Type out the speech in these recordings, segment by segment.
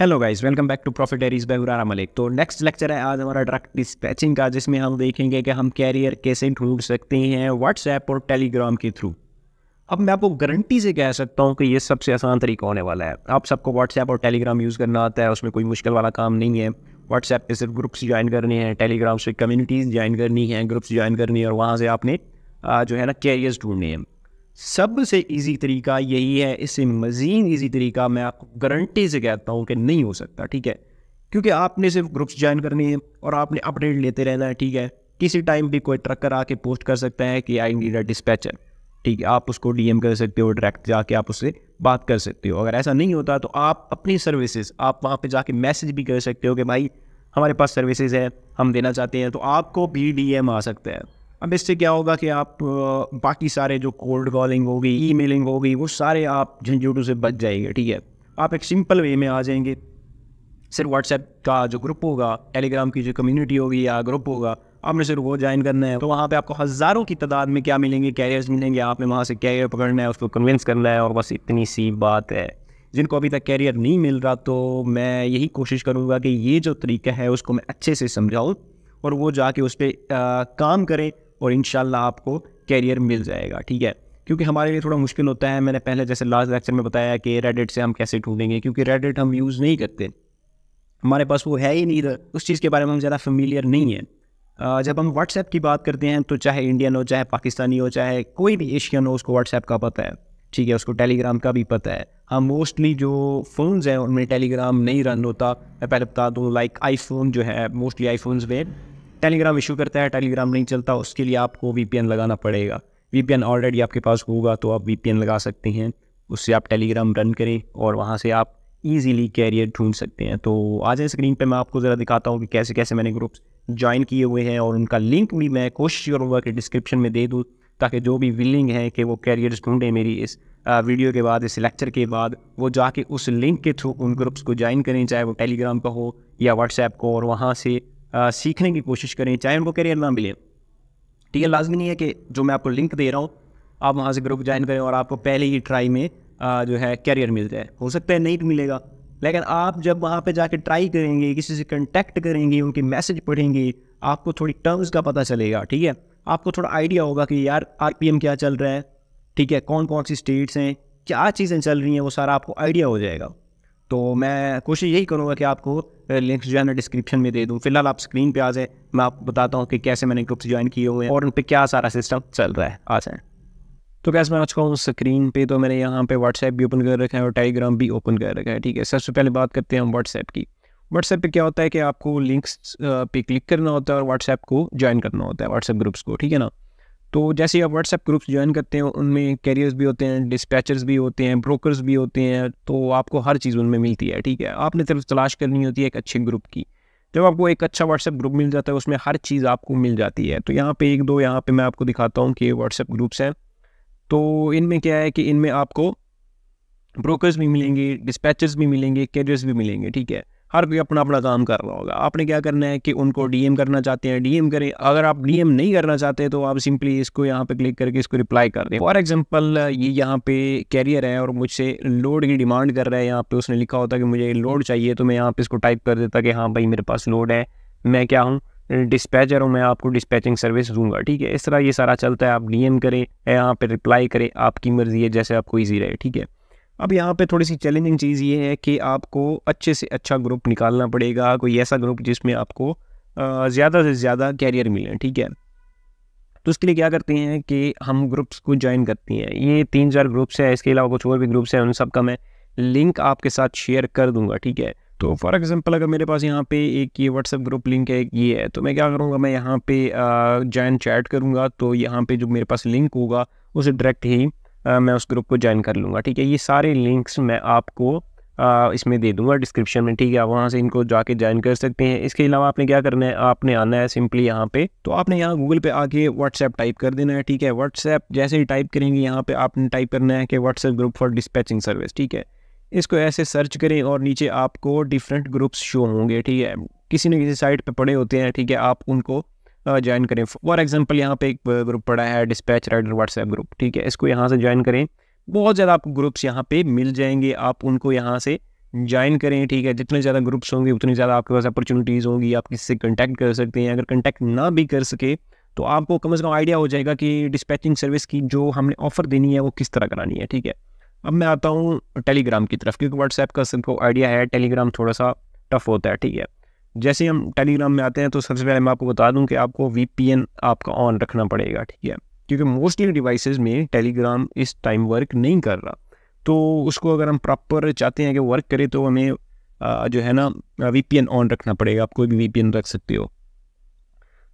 hello guys welcome back to profit Aries by Malik तो next lecture है आज हमारा ड्रग डिस्पैचिंग का जिसमें हम देखेंगे कि हम कैरियर कैसे ढूंढ सकते हैं व्हाट्सएप और टेलीग्राम के थ्रू अब मैं आपको गारंटी से कह सकता हूँ कि ये सबसे आसान तरीका होने वाला है आप सबको व्हाट्सएप और टेलीग्राम यूज़ करना आता है उसमें कोई मुश्किल वाला काम नहीं है व्हाट्सएप पर सिर्फ ग्रुप्स ज्वाइन करने हैं टेलीग्राम से कम्युनिटीज़ ज्वाइन करनी है ग्रुप्स ज्वाइन करनी है और वहाँ से आपने जो है ना कैरियर्स ढूंढने हैं सबसे इजी तरीका यही है इससे मज़ीद इजी तरीका मैं आपको गारंटी से कहता हूँ कि नहीं हो सकता ठीक है क्योंकि आपने सिर्फ ग्रुप्स ज्वाइन करने हैं और आपने अपडेट लेते रहना है ठीक है किसी टाइम भी कोई ट्रकर आके पोस्ट कर सकता है कि आई नीड अ डिस्पैचर ठीक है आप उसको डीएम कर सकते हो डायरेक्ट जाके आप उससे बात कर सकते हो अगर ऐसा नहीं होता तो आप अपनी सर्विसेज आप वहाँ पे जाके मैसेज भी कर सकते हो कि भाई हमारे पास सर्विसेज है हम देना चाहते हैं तो आपको भी डीएम आ सकता है अब इससे क्या होगा कि आप बाकी सारे जो कोल्ड कॉलिंग होगी ई मेलिंग होगी वो सारे आप झंझटों से बच जाएंगे ठीक है आप एक सिंपल वे में आ जाएंगे सिर्फ व्हाट्सएप का जो ग्रुप होगा टेलीग्राम की जो कम्युनिटी होगी या ग्रुप होगा आपने सिर्फ वो ज्वाइन करना है तो वहाँ पे आपको हज़ारों की तादाद में क्या मिलेंगे कैरियर्स मिलेंगे आपने वहाँ से कैरियर पकड़ना है उसको कन्विंस करना है और बस इतनी सी बात है जिनको अभी तक कैरियर नहीं मिल रहा तो मैं यही कोशिश करूँगा कि ये जो तरीका है उसको मैं अच्छे से समझाऊँ और वो जाके उस पर काम करें और इन आपको कैरियर मिल जाएगा ठीक है क्योंकि हमारे लिए थोड़ा मुश्किल होता है मैंने पहले जैसे लास्ट लेक्चर में बताया कि रेडिट से हम कैसे ढूंढेंगे क्योंकि रेडिट हम यूज़ नहीं करते हमारे पास वो है ही नहीं तो उस चीज़ के बारे में हम ज़्यादा फेमिलियर नहीं है जब हम व्हाट्सएप की बात करते हैं तो चाहे इंडियन हो चाहे पाकिस्तानी हो चाहे कोई भी एशियन हो उसको व्हाट्सएप का पता है ठीक है उसको टेलीग्राम का भी पता है हम हाँ, मोस्टली जो फ़ोन्स हैं उनमें टेलीग्राम नहीं रन होता मैं पहले बता दूँ लाइक आईफोन जो है मोस्टली आईफोन्स में टेलीग्राम इशू करता है टेलीग्राम नहीं चलता उसके लिए आपको वी लगाना पड़ेगा वी ऑलरेडी आपके पास होगा तो आप वी लगा सकते हैं उससे आप टेलीग्राम रन करें और वहाँ से आप ईजीली कैरियर ढूंढ सकते हैं तो आ जाए स्क्रीन पे मैं आपको ज़रा दिखाता हूँ कि कैसे कैसे मैंने ग्रुप्स ज्वाइन किए हुए हैं और उनका लिंक भी मैं कोशिश करूँगा कि डिस्क्रिप्शन में दे दूँ ताकि जो भी विलिंग है कि वो कैरियर ढूंढें मेरी इस वीडियो के बाद इस लेक्चर के बाद वो जाके उस लिंक के थ्रू उन ग्रुप्स को ज्वाइन करें चाहे वो टेलीग्राम का हो या व्हाट्सएप को और वहाँ से सीखने की कोशिश करें चाहे उनको करियर ना मिले ठीक है लाजमी नहीं है कि जो मैं आपको लिंक दे रहा हूँ आप वहाँ से ग्रुप ज्वाइन करें और आपको पहले ही ट्राई में आ, जो है करियर मिल जाए हो सकता है नहीं मिलेगा लेकिन आप जब वहाँ पर जाके ट्राई करेंगे किसी से कंटेक्ट करेंगे उनके मैसेज पढ़ेंगे आपको थोड़ी टर्म्स का पता चलेगा ठीक है आपको थोड़ा आइडिया होगा कि यार आर क्या चल रहा है ठीक है कौन कौन सी स्टेट्स हैं क्या चीज़ें चल रही हैं वो सारा आपको आइडिया हो जाएगा तो मैं कोशिश यही करूँगा कि आपको लिंक्स जो है ना डिस्क्रिप्शन में दे दूँ फिलहाल आप स्क्रीन पे आ जाए मैं आपको बताता हूँ कि कैसे मैंने ग्रुप्स ज्वाइन किए हुए हैं और उन पर क्या सारा सिस्टम चल रहा है आ जाए तो कैसे मैं आज कहूँ स्क्रीन पे तो मैंने यहाँ पे व्हाट्सएप भी ओपन कर रखा है और टेलीग्राम भी ओपन कर रखा है ठीक है सबसे पहले बात करते हैं हम व्हाट्सएप की व्हाट्सएप पे क्या होता है कि आपको लिंक्स पे क्लिक करना होता है और व्हाट्सएप को ज्वाइन करना होता है व्हाट्सएप ग्रुप्स को ठीक है ना तो जैसे आप व्हाट्सएप ग्रुप्स ज्वाइन करते हैं उनमें कैरियर्स भी होते हैं डिस्पैचर्स भी होते हैं ब्रोकर्स भी होते हैं तो आपको हर चीज़ उनमें मिलती है ठीक है आपने सिर्फ तलाश करनी होती है एक अच्छे ग्रुप की जब आपको एक अच्छा व्हाट्सएप ग्रुप मिल जाता है उसमें हर चीज़ आपको मिल जाती है तो यहाँ पे एक दो यहाँ पे मैं आपको दिखाता हूँ कि व्हाट्सएप ग्रुप्स हैं तो इनमें क्या है कि इनमें आपको ब्रोकर्स भी मिलेंगे डिस्पैचर्स भी मिलेंगे कैरियर्स भी मिलेंगे ठीक है हर कोई अपना अपना काम कर रहा होगा आपने क्या करना है कि उनको डीएम करना चाहते हैं डीएम करें अगर आप डीएम नहीं करना चाहते तो आप सिंपली इसको यहाँ पे क्लिक करके इसको रिप्लाई कर दें फॉर एग्जाम्पल ये यहाँ पे कैरियर है और मुझसे लोड की डिमांड कर रहा है यहाँ पे उसने लिखा होता कि मुझे लोड चाहिए तो मैं यहाँ पर इसको टाइप कर देता कि हाँ भाई मेरे पास लोड है मैं क्या हूँ डिस्पैचर हूँ मैं आपको डिस्पैचिंग सर्विस दूंगा ठीक है इस तरह ये सारा चलता है आप डीएम करें यहाँ पे रिप्लाई करें आपकी मर्जी है जैसे आपको ईजी रहे ठीक है अब यहाँ पे थोड़ी सी चैलेंजिंग चीज़ ये है कि आपको अच्छे से अच्छा ग्रुप निकालना पड़ेगा कोई ऐसा ग्रुप जिसमें आपको ज़्यादा से ज़्यादा कैरियर मिले ठीक है तो उसके लिए क्या करते हैं कि हम ग्रुप्स को ज्वाइन करती हैं ये तीन चार ग्रुप्स हैं इसके अलावा कुछ और भी ग्रुप्स हैं उन सब का मैं लिंक आपके साथ शेयर कर दूंगा ठीक है तो फॉर एग्जांपल अगर मेरे पास यहाँ पे एक ये व्हाट्सअप ग्रुप लिंक है एक ये है तो मैं क्या करूँगा मैं यहाँ पे ज्वाइन चैट करूँगा तो यहाँ पे जो मेरे पास लिंक होगा उसे डायरेक्ट ही मैं उस ग्रुप को ज्वाइन कर लूँगा ठीक है ये सारे लिंक्स मैं आपको इसमें दे दूंगा डिस्क्रिप्शन में ठीक है आप वहाँ से इनको जाके ज्वाइन कर सकते हैं इसके अलावा आपने क्या करना है आपने आना है सिंपली यहाँ पे तो आपने यहाँ गूगल पे आके व्हाट्सएप टाइप कर देना है ठीक है व्हाट्सएप जैसे ही टाइप करेंगे यहाँ पे आपने टाइप करना है कि WhatsApp group for dispatching service ठीक है इसको ऐसे सर्च करें और नीचे आपको डिफरेंट ग्रुप्स शो होंगे ठीक है किसी न किसी साइट पर पड़े होते हैं ठीक है आप उनको ज्वाइन करें फॉर एग्जाम्पल यहाँ पे एक ग्रुप पड़ा है डिस्पैच राइडर व्हाट्सएप ग्रुप ठीक है इसको यहाँ से ज्वाइन करें बहुत ज़्यादा आपको ग्रुप्स यहाँ पे मिल जाएंगे आप उनको यहाँ से ज्वाइन करें ठीक है जितने ज़्यादा ग्रुप्स होंगे उतनी ज़्यादा आपके पास अपॉर्चुनिटीज़ होंगी आप किसी से कंटैक्ट कर सकते हैं अगर कंटैक्ट ना भी कर सके तो आपको कम से कम आइडिया हो जाएगा कि डिस्पैचिंग सर्विस की जो हमने ऑफ़र देनी है वो किस तरह करानी है ठीक है अब मैं आता हूँ टेलीग्राम की तरफ क्योंकि व्हाट्सएप का सबको आइडिया है टेलीग्राम थोड़ा सा टफ होता है ठीक है जैसे हम टेलीग्राम में आते हैं तो सबसे पहले मैं आपको बता दूं कि आपको वी आपका ऑन रखना पड़ेगा ठीक है क्योंकि मोस्टली डिवाइसेस में टेलीग्राम इस टाइम वर्क नहीं कर रहा तो उसको अगर हम प्रॉपर चाहते हैं कि वर्क करे तो हमें जो है ना वी ऑन रखना पड़ेगा आप कोई भी वी रख सकते हो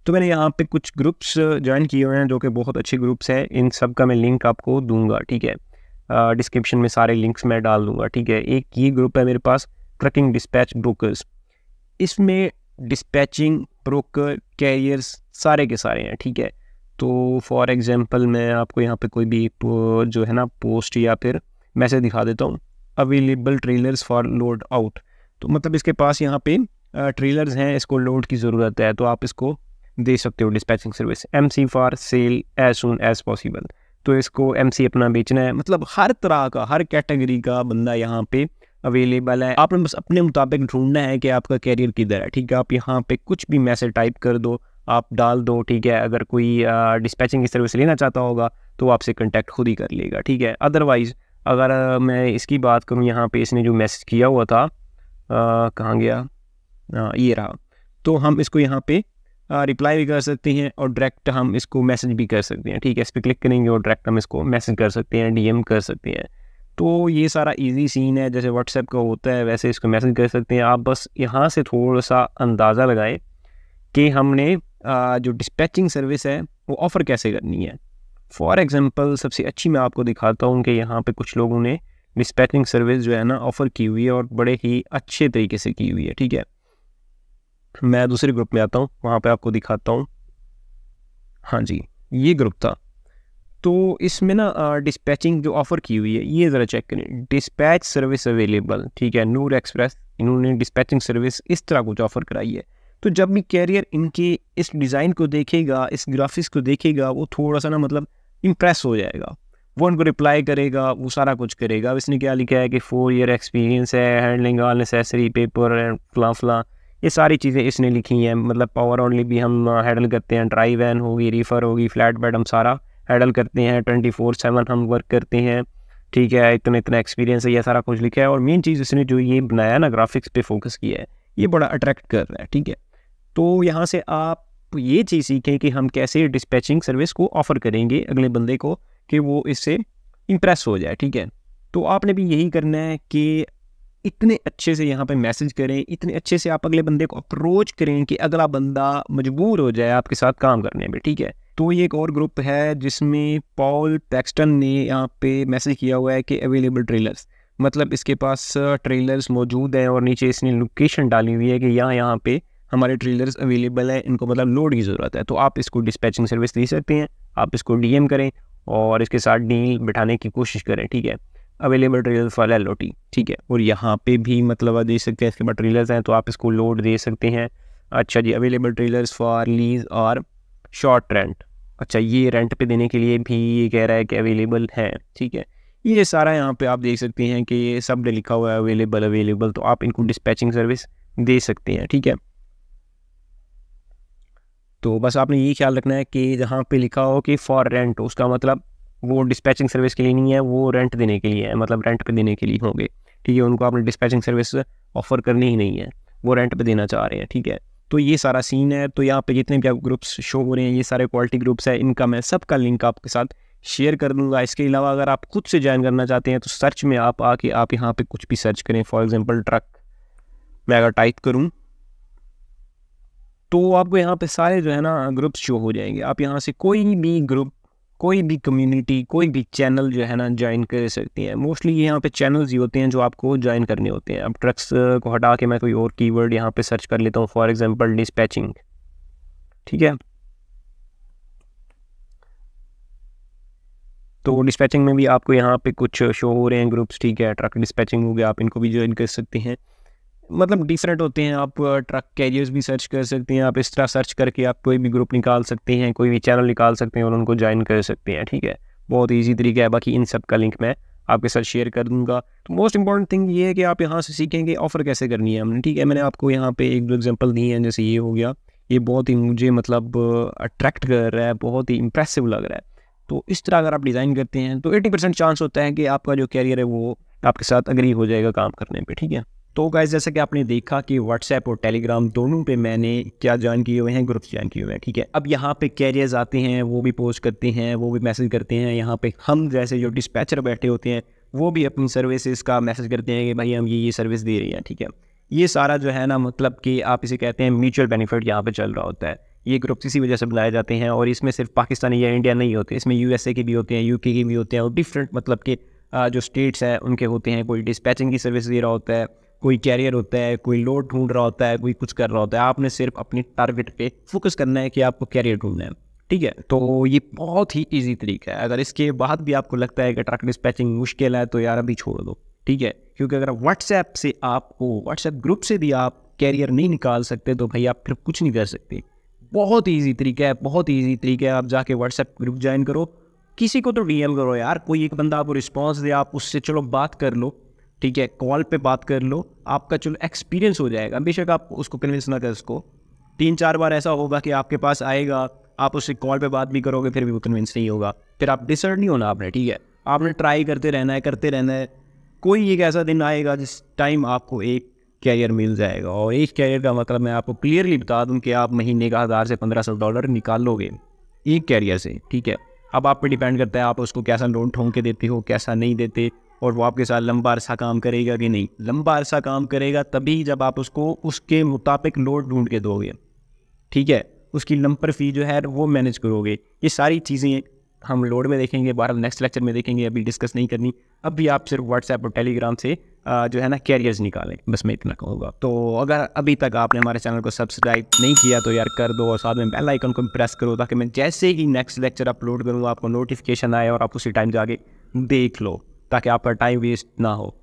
तो मैंने यहाँ पे कुछ ग्रुप्स ज्वाइन किए हुए हैं जो कि बहुत अच्छे ग्रुप्स हैं इन सब का मैं लिंक आपको दूंगा ठीक है डिस्क्रिप्शन में सारे लिंक्स मैं डाल दूंगा ठीक है एक ये ग्रुप है मेरे पास ट्रकिंग डिस्पैच ब्रोकर्स इसमें डिस्पैचिंग ब्रोकर कैरियर्स सारे के सारे हैं ठीक है तो फॉर एग्जांपल मैं आपको यहाँ पे कोई भी जो है ना पोस्ट या फिर मैसेज दिखा देता हूँ available trailers for load out तो मतलब इसके पास यहाँ पे ट्रेलर्स हैं इसको लोड की ज़रूरत है तो आप इसको दे सकते हो dispatching service M C for sale as soon as possible तो इसको एम सी अपना बेचना है मतलब हर तरह का हर कैटेगरी का बंदा यहाँ पे अवेलेबल है आपने बस अपने मुताबिक ढूंढना है कि आपका कैरियर किधर है ठीक है आप यहाँ पे कुछ भी मैसेज टाइप कर दो आप डाल दो ठीक है अगर कोई डिस्पैचिंग की सर्विस लेना चाहता होगा तो आपसे कंटेक्ट खुद ही कर लेगा ठीक है अदरवाइज़ अगर मैं इसकी बात करूँ यहाँ पे इसने जो मैसेज किया हुआ था कहाँ गया आ, ये रहा तो हम इसको यहाँ पे रिप्लाई भी कर सकते हैं और डायरेक्ट हम इसको मैसेज भी कर सकते हैं ठीक है इस पर क्लिक करेंगे और डायरेक्ट हम इसको मैसेज कर सकते हैं डीएम कर सकते हैं तो ये सारा इजी सीन है जैसे व्हाट्सएप का होता है वैसे इसको मैसेज कर सकते हैं आप बस यहाँ से थोड़ा सा अंदाज़ा लगाएं कि हमने जो डिस्पैचिंग सर्विस है वो ऑफ़र कैसे करनी है फॉर एग्ज़ाम्पल सबसे अच्छी मैं आपको दिखाता हूँ कि यहाँ पे कुछ लोगों ने डिस्पैचिंग सर्विस जो है ना ऑफ़र की हुई है और बड़े ही अच्छे तरीके से की हुई है ठीक है मैं दूसरे ग्रुप में आता हूँ वहाँ पर आपको दिखाता हूँ हाँ जी ये ग्रुप था तो इसमें ना डिस्पैचिंग जो ऑफ़र की हुई है ये ज़रा चेक करें डिस्पैच सर्विस अवेलेबल ठीक है नूर एक्सप्रेस इन्होंने डिस्पैचिंग सर्विस इस तरह कुछ ऑफ़र कराई है तो जब भी कैरियर इनके इस डिज़ाइन को देखेगा इस ग्राफिक्स को देखेगा वो थोड़ा सा ना मतलब इम्प्रेस हो जाएगा वो उनको रिप्लाई करेगा वो सारा कुछ करेगा अब इसने क्या लिखा है कि फोर ईयर एक्सपीरियंस है handling all necessary paper and फला फला ये सारी चीज़ें इसने लिखी हैं मतलब पावर ऑनली भी हम हैंडल करते हैं ड्राई वैन होगी रीफर होगी फ्लैट बेड हम सारा हैडल करते हैं ट्वेंटी फोर सेवन हम वर्क करते हैं ठीक है इतना इतना एक्सपीरियंस है यह सारा कुछ लिखा है और मेन चीज़ इसने जो ये बनाया ना ग्राफिक्स पे फोकस किया है ये बड़ा अट्रैक्ट कर रहा है ठीक है तो यहाँ से आप ये चीज़ सीखें कि हम कैसे डिस्पैचिंग सर्विस को ऑफ़र करेंगे अगले बंदे को कि वो इससे इम्प्रेस हो जाए ठीक है तो आपने भी यही करना है कि इतने अच्छे से यहाँ पे मैसेज करें इतने अच्छे से आप अगले बंदे को अप्रोच करें कि अगला बंदा मजबूर हो जाए आपके साथ काम करने में ठीक है तो ये एक और ग्रुप है जिसमें पॉल पैक्सटन ने यहाँ पे मैसेज किया हुआ है कि अवेलेबल ट्रेलर्स मतलब इसके पास ट्रेलर्स मौजूद हैं और नीचे इसने लोकेशन डाली हुई है कि यहाँ यहाँ पे हमारे ट्रेलर्स अवेलेबल हैं इनको मतलब लोड की ज़रूरत है तो आप इसको डिस्पैचिंग सर्विस दे सकते हैं आप इसको डीएम करें और इसके साथ डील बिठाने की कोशिश करें ठीक है अवेलेबल ट्रेलर फॉर एल ठीक है और यहाँ पे भी मतलब दे सकते हैं इसके बाद ट्रेलर्स हैं तो आप इसको लोड दे सकते हैं अच्छा जी अवेलेबल ट्रेलर्स फॉर लीज और शॉर्ट रेंट अच्छा ये रेंट पे देने के लिए भी ये कह रहा है कि अवेलेबल है ठीक है ये सारा यहाँ पे आप देख सकते हैं कि ये सब ने लिखा हुआ है अवेलेबल अवेलेबल तो आप इनको डिस्पैचिंग सर्विस दे सकते हैं ठीक है तो बस आपने ये ख्याल रखना है कि जहाँ पे लिखा हो कि फॉर रेंट उसका मतलब वो डिस्पैचिंग सर्विस के लिए नहीं है वो रेंट देने के लिए है मतलब रेंट पे देने के लिए होंगे ठीक है उनको आपने डिस्पैचिंग सर्विस ऑफर करनी ही नहीं है वो रेंट पे देना चाह रहे हैं ठीक है तो ये सारा सीन है तो यहाँ पे जितने भी आप ग्रुप्स शो हो रहे हैं ये सारे क्वालिटी ग्रुप्स हैं इनका मैं सबका लिंक आपके साथ शेयर कर दूंगा इसके अलावा अगर आप खुद से ज्वाइन करना चाहते हैं तो सर्च में आप आके आप यहाँ पे कुछ भी सर्च करें फॉर एग्जांपल ट्रक मैं अगर टाइप करूँ तो आपको यहाँ पे सारे जो है ना ग्रुप्स शो हो जाएंगे आप यहाँ से कोई भी ग्रुप कोई भी कम्युनिटी कोई भी चैनल जो है ना ज्वाइन कर सकती है मोस्टली यहाँ पे चैनल्स ही होते हैं जो आपको ज्वाइन करने होते हैं अब ट्रक्स को हटा के मैं कोई और कीवर्ड यहाँ पे सर्च कर लेता हूँ फॉर एग्जांपल डिस्पैचिंग ठीक है तो डिस्पैचिंग में भी आपको यहाँ पे कुछ शो हो रहे हैं ग्रुप्स ठीक है ट्रक डिस्पैचिंग हो गया आप इनको भी ज्वाइन कर सकते हैं मतलब डिफरेंट होते हैं आप ट्रक कैरियर्स भी सर्च कर सकते हैं आप इस तरह सर्च करके आप कोई भी ग्रुप निकाल सकते हैं कोई भी चैनल निकाल सकते हैं और उनको ज्वाइन कर सकते हैं ठीक है बहुत ईजी तरीका है बाकी इन सब का लिंक मैं आपके साथ शेयर कर दूंगा तो मोस्ट इंपॉर्टेंट थिंग ये है कि आप यहाँ से सीखेंगे ऑफ़र कैसे करनी है हमने ठीक है मैंने आपको यहाँ पे एक दो एग्जांपल दिए हैं जैसे ये हो गया ये बहुत ही मुझे मतलब अट्रैक्ट कर रहा है बहुत ही इंप्रेसिव लग रहा है तो इस तरह अगर आप डिज़ाइन करते हैं तो एटी परसेंट चांस होता है कि आपका जो कैरियर है वो आपके साथ अग्री हो जाएगा काम करने पर ठीक है तो गाइज जैसा कि आपने देखा कि व्हाट्सएप और टेलीग्राम दोनों पे मैंने क्या ज्वाइन किए हुए हैं ग्रुप्स ज्वाइन किए हुए हैं ठीक है अब यहाँ पे कैरियर्स आते हैं वो भी पोस्ट करते हैं वो भी मैसेज करते हैं यहाँ पे हम जैसे जो डिस्पैचर बैठे होते हैं वो भी अपनी सर्विसेज का मैसेज करते हैं कि भाई हम ये ये सर्विस दे रहे हैं ठीक है ये सारा जो है ना मतलब कि आप इसे कहते हैं म्यूचुअल बेनिफिट यहाँ पर चल रहा होता है ये ग्रुप्स इसी वजह से बुलाए जाते हैं और इसमें सिर्फ पाकिस्तानी या इंडिया नहीं होते इसमें यू के भी होते हैं यू के भी होते हैं और डिफरेंट मतलब कि जो स्टेट्स हैं उनके होते हैं कोई डिस्पैचिंग की सर्विस दे रहा होता है कोई कैरियर होता है कोई लोड ढूंढ रहा होता है कोई कुछ कर रहा होता है आपने सिर्फ अपने टारगेट पे फोकस करना है कि आपको कैरियर ढूंढना है ठीक है तो ये बहुत ही इजी तरीका है अगर इसके बाद भी आपको लगता है कि ट्रक डिस्पैचिंग मुश्किल है तो यार अभी छोड़ दो ठीक है क्योंकि अगर व्हाट्सएप से आपको व्हाट्सएप ग्रुप से भी आप कैरियर नहीं निकाल सकते तो भाई आप फिर कुछ नहीं कर सकते बहुत ईजी तरीका है बहुत ईजी तरीका है आप जाके व्हाट्सएप ग्रुप ज्वाइन करो किसी को तो डी करो यार कोई एक बंदा आपको रिस्पॉन्स दे आप उससे चलो बात कर लो ठीक है कॉल पे बात कर लो आपका चलो एक्सपीरियंस हो जाएगा बेशक आप उसको कन्विंस ना कर उसको तीन चार बार ऐसा होगा कि आपके पास आएगा आप उससे कॉल पे बात भी करोगे फिर भी वो कन्विंस नहीं होगा फिर आप डिसर्ड नहीं होना आपने ठीक है आपने ट्राई करते रहना है करते रहना है कोई एक ऐसा दिन आएगा जिस टाइम आपको एक कैरियर मिल जाएगा और एक कैरियर का मतलब मैं आपको क्लियरली बता दूं कि आप महीने का हज़ार से पंद्रह सौ डॉलर निकाल लोगे एक कैरियर से ठीक है अब आप पे डिपेंड करता है आप उसको कैसा लोन ठोंक के देते हो कैसा नहीं देते और वो आपके साथ लंबा अरसा काम करेगा कि नहीं लंबा अरसा काम करेगा तभी जब आप उसको उसके मुताबिक लोड ढूंढ के दोगे ठीक है उसकी लंपर फी जो है वो मैनेज करोगे ये सारी चीज़ें हम लोड में देखेंगे बहरहाल नेक्स्ट लेक्चर में देखेंगे अभी डिस्कस नहीं करनी अभी आप सिर्फ व्हाट्सएप और टेलीग्राम से जो है ना कैरियर्स निकालें बस मैं इतना कहूँगा तो अगर अभी तक आपने हमारे चैनल को सब्सक्राइब नहीं किया तो यार कर दो और साथ में बेल आइकन को प्रेस करो ताकि मैं जैसे ही नेक्स्ट लेक्चर अपलोड करूँगा आपको नोटिफिकेशन आए और आप उसी टाइम जाके देख लो ताकि आपका टाइम वेस्ट ना हो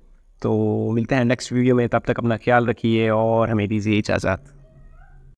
तो मिलते हैं नेक्स्ट वीडियो में तब तक अपना ख्याल रखिए और हमें दीजिए इजाज़त